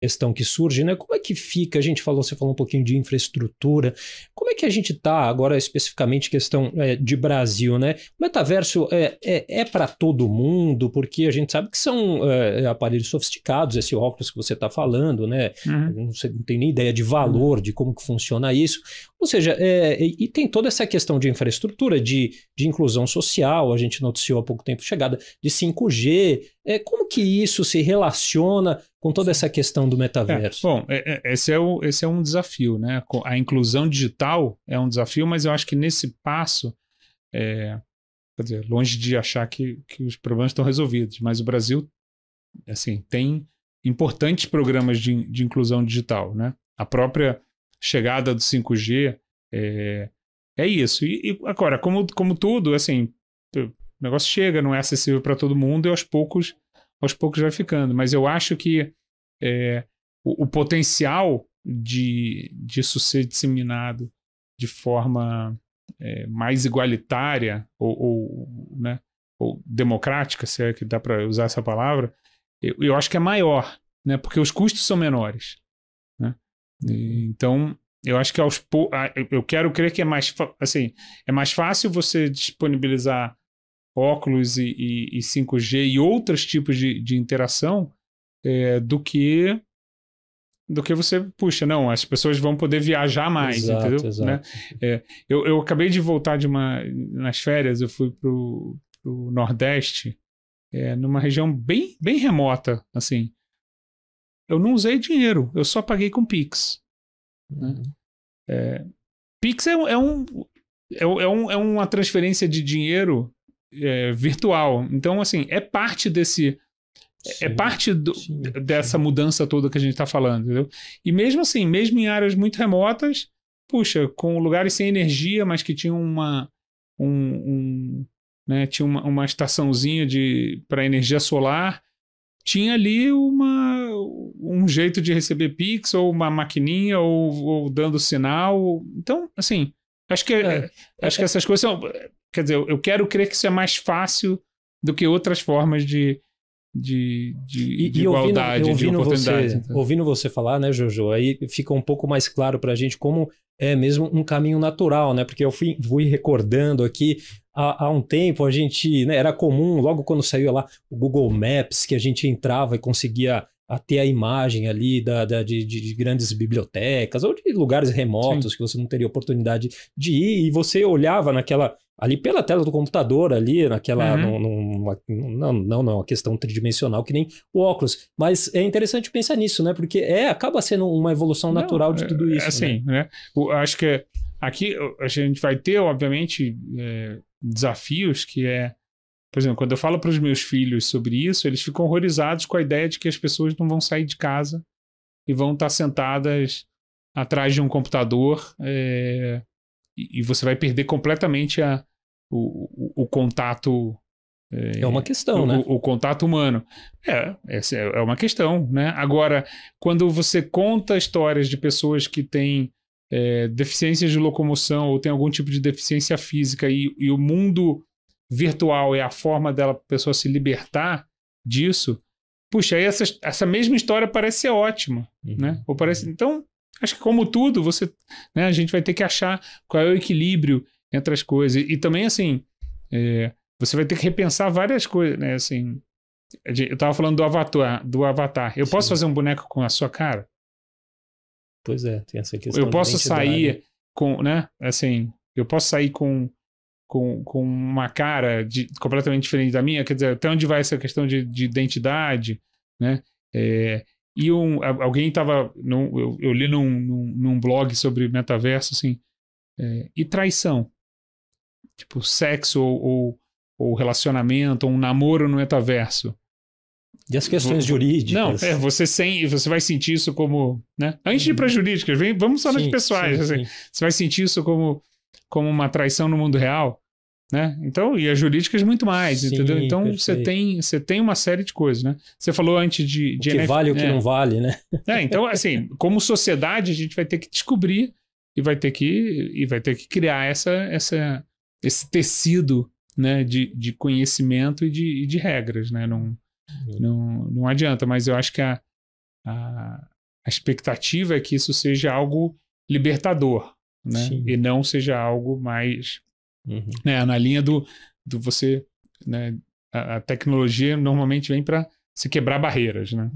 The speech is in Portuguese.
questão que surge, né? Como é que fica? A gente falou, você falou um pouquinho de infraestrutura. Como é que a gente tá agora especificamente questão é, de Brasil, né? O metaverso é, é, é para todo mundo, porque a gente sabe que são é, aparelhos sofisticados, esse óculos que você está falando, né? Uhum. Não, sei, não nem ideia de valor, de como que funciona isso. Ou seja, é, e tem toda essa questão de infraestrutura, de, de inclusão social, a gente noticiou há pouco tempo chegada de 5G. É, como que isso se relaciona com toda essa questão do é, metaverso? É, bom, é, esse, é o, esse é um desafio, né? A inclusão digital é um desafio, mas eu acho que nesse passo, é, quer dizer, longe de achar que, que os problemas estão resolvidos, mas o Brasil, assim, tem importantes programas de, de inclusão digital, né? A própria chegada do 5G. É, é isso. E, e, agora, como, como tudo, assim, o negócio chega, não é acessível para todo mundo e aos poucos, aos poucos vai ficando. Mas eu acho que é, o, o, potencial de disso ser disseminado de forma é, mais igualitária ou, ou, né, ou democrática, se é que dá para usar essa palavra, eu, eu acho que é maior, né? Porque os custos são menores então, eu acho que aos eu quero crer que é mais assim é mais fácil você disponibilizar óculos e, e, e 5G e outros tipos de, de interação é, do que do que você puxa não as pessoas vão poder viajar mais exato, entendeu exato. Né? É, eu, eu acabei de voltar de uma nas férias eu fui pro, pro nordeste é, numa região bem bem remota assim eu não usei dinheiro, eu só paguei com Pix. Né? É, Pix é, é, é, um, é, um, é uma transferência de dinheiro é, virtual. Então, assim, é parte desse. É, é sim, é parte do, sim, sim. dessa mudança toda que a gente está falando, entendeu? E mesmo assim, mesmo em áreas muito remotas, puxa, com lugares sem energia, mas que tinham uma. Um, um, né, tinha uma, uma estaçãozinha para energia solar, tinha ali uma um jeito de receber Pix, ou uma maquininha, ou, ou dando sinal. Então, assim, acho que, é, acho é, que essas coisas são. Quer dizer, eu quero crer que isso é mais fácil do que outras formas de, de, de, e, de igualdade, ouvindo de oportunidade. Você, então. Ouvindo você falar, né, Jojo, aí fica um pouco mais claro para a gente como é mesmo um caminho natural, né? Porque eu fui, fui recordando aqui, há, há um tempo a gente, né, era comum, logo quando saiu lá o Google Maps, que a gente entrava e conseguia a ter a imagem ali da, da de, de, grandes bibliotecas ou de lugares remotos Sim. que você não teria oportunidade de ir e você olhava naquela ali pela tela do computador ali naquela uhum. não não não a questão tridimensional que nem o óculos mas é interessante pensar nisso né porque é acaba sendo uma evolução não, natural de é, tudo isso assim né, né? Eu acho que é, aqui a gente vai ter obviamente é, desafios que é por exemplo, quando eu falo para os meus filhos sobre isso, eles ficam horrorizados com a ideia de que as pessoas não vão sair de casa e vão estar tá sentadas atrás de um computador é, e, você vai perder completamente a, o, o, o contato. É, é, uma questão, o, né? O, contato humano. É, é, é uma questão, né? Agora, quando você conta histórias de pessoas que têm é, deficiências de locomoção ou têm algum tipo de deficiência física e, e o mundo virtual é a forma dela a pessoa se libertar disso, puxa, aí essa, essa mesma história parece ser ótima, uhum. né? Ou parece, então, acho que como tudo, você, né, a gente vai ter que achar qual é o equilíbrio entre as coisas. E, e também, assim, é, você vai ter que repensar várias coisas, né? Assim, eu tava falando do avatar, do avatar. Eu Sim. posso fazer um boneco com a sua cara? Pois é, tem essa questão. Eu posso sair com, né? Assim, eu posso sair com com, com uma cara de, completamente diferente da minha, quer dizer, até onde vai essa questão de, de identidade, né? É, e um, alguém estava, eu, eu, li num, num, num, blog sobre metaverso, assim, é, e traição, tipo sexo ou, ou, ou relacionamento, ou um namoro no metaverso. E as questões jurídicas. Não, é, você sem, você vai sentir isso como, né? Antes de ir para uhum. jurídicas, vem, vamos só sim, nas pessoais, sim, assim, sim. Você vai sentir isso como como uma traição no mundo real, né? Então, e as jurídicas muito mais, Sim, entendeu? Então você tem, você tem uma série de coisas, né? Você falou antes de, de o que NF... vale o que não vale, né? É, então assim, como sociedade a gente vai ter que descobrir e vai ter que e vai ter que criar essa, essa esse tecido, né, de, de conhecimento e de, de regras, né? Não, não, não adianta, mas eu acho que a, a, a expectativa é que isso seja algo libertador, né? Sim. E não seja algo mais Uhum. Né? Na linha do, do você. Né? A, a tecnologia normalmente vem para se quebrar barreiras, né?